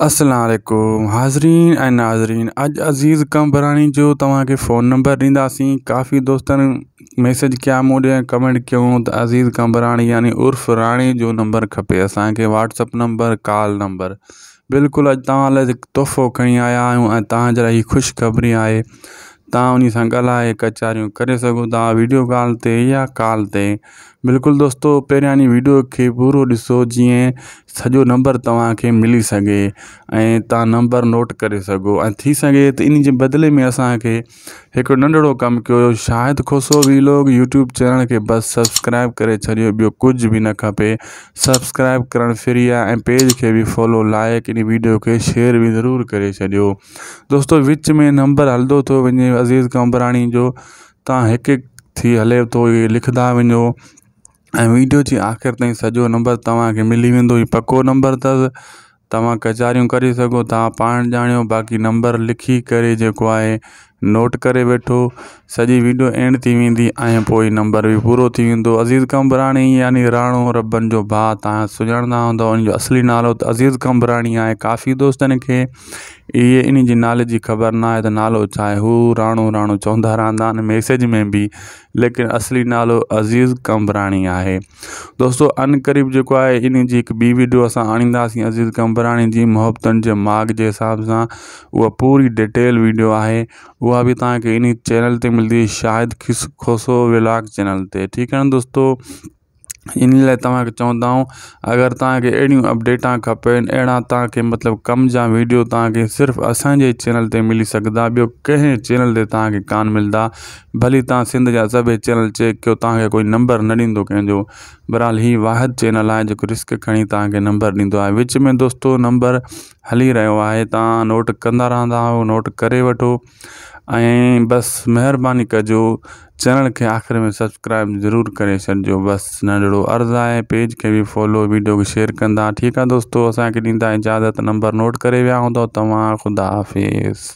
असलम हाज़रीन ऐं नाज़रीन अॼु अज़ीज़ कंबरानी जो तव्हांखे फ़ोन नंबर ॾींदासीं काफ़ी दोस्तनि मैसेज कया मूं कमेंट क्यों तो अज़ीज़ कंबरानी यानी उर्फ़ रानी जो नंबर खपे असांखे वाट्सअप नंबर कॉल नंबर बिल्कुल अॼु तव्हां तोहफ़ो खणी आया आहियूं ऐं खुशखबरी जे लाइ हीअ ख़ुशिखबरी आहे तव्हां उन वीडियो कॉल से या कॉल से बिल्कुल दोस्तो पहिरियां यानी वीडियो के पूरो ॾिसो जीअं सॼो नंबर तव्हांखे मिली सके नंबर नोट कर सघो ऐं थी सघे त इन जे बदिले में असांखे हिकिड़ो कम किया शायद शायदि भी लोग यूट्यूब चैनल के बस सब्सक्राइब कर छॾियो ॿियो कुझु बि न खपे सब्सक्राइब करणु फ्री आहे ऐं पेज खे बि फॉलो लाइक इन वीडियो के शेयर भी जरूर कर छॾियो दोस्तो विच में नंबर हल्द थो वञे अज़ीज़ कंबराणी जो तव्हां हिकु हिकु थी हले थो इहे लिखंदा वञो અમે વિડ્યોજી આખર તઈ સજો નંબર તવા કે મિલી વિંદો પકો નંબર ત તવા ક જારીઓ કરી શકો તા પાણ જાણે બાકી નંબર લખી કરે જે કો આય नोट कर वेठो सजी वीडियो एंड थी वेंदी नंबर भी पूरा थी अज़ीज़ कंबराणी यानी राणो रबन जो भा तुझा हों उन असली नालो तो अज़ीज़ कंबराणी है काफ़ी दोस्त के ये इन नाले की ख़बर ना है नालो चाहे आहे हू राणो राणो चौंदा रहा मैसेज में भी लेकिन असली नालो अज़ीज़ कंबराणी है दोस्तों अन क़रीब जो है इन जी वीडियो अस आणींदासीं अज़ीज़ कंबराणी की मोहब्बत के माग के हिसाब से वह पूरी डिटेल वीडियो है उहा बि तव्हांखे इन चैनल ते मिलंदी शाहिद खिस खोसो विलाग चैनल ते ठीकु आहे न दोस्तो इन लाइ तव्हांखे चवंदा आहियूं अगरि तव्हांखे अहिड़ियूं अपडेटा खपनि अहिड़ा तव्हांखे मतिलबु कम जा वीडियो तव्हांखे सिर्फ़ु असांजे चैनल ते मिली सघंदा ॿियो कंहिं चैनल ते तव्हांखे कान मिलंदा भली तव्हां सिंध जा सभई चैनल चेक कयो तव्हांखे कोई नंबर न ॾींदो कंहिंजो बहरहाल हीउ वाहिद चैनल आहे जेको रिस्क खणी तव्हांखे नंबर ॾींदो आहे विच में दोस्तो नंबर हली रहियो आहे तव्हां नोट कंदा रहंदा आहियो नोट करे वठो ऐं बसि महिरबानी कजो चैनल खे आख़िर में सब्सक्राइब ज़रूरु करे छॾिजो बसि नंढिड़ो अर्ज़ु आहे पेज खे बि फॉलो वीडियो खे शेयर कंदा ठीकु आहे दोस्तो असांखे ॾींदा इजाज़त नंबर नोट करे विया हूंदव तव्हां ख़ुदा हाफ़िज़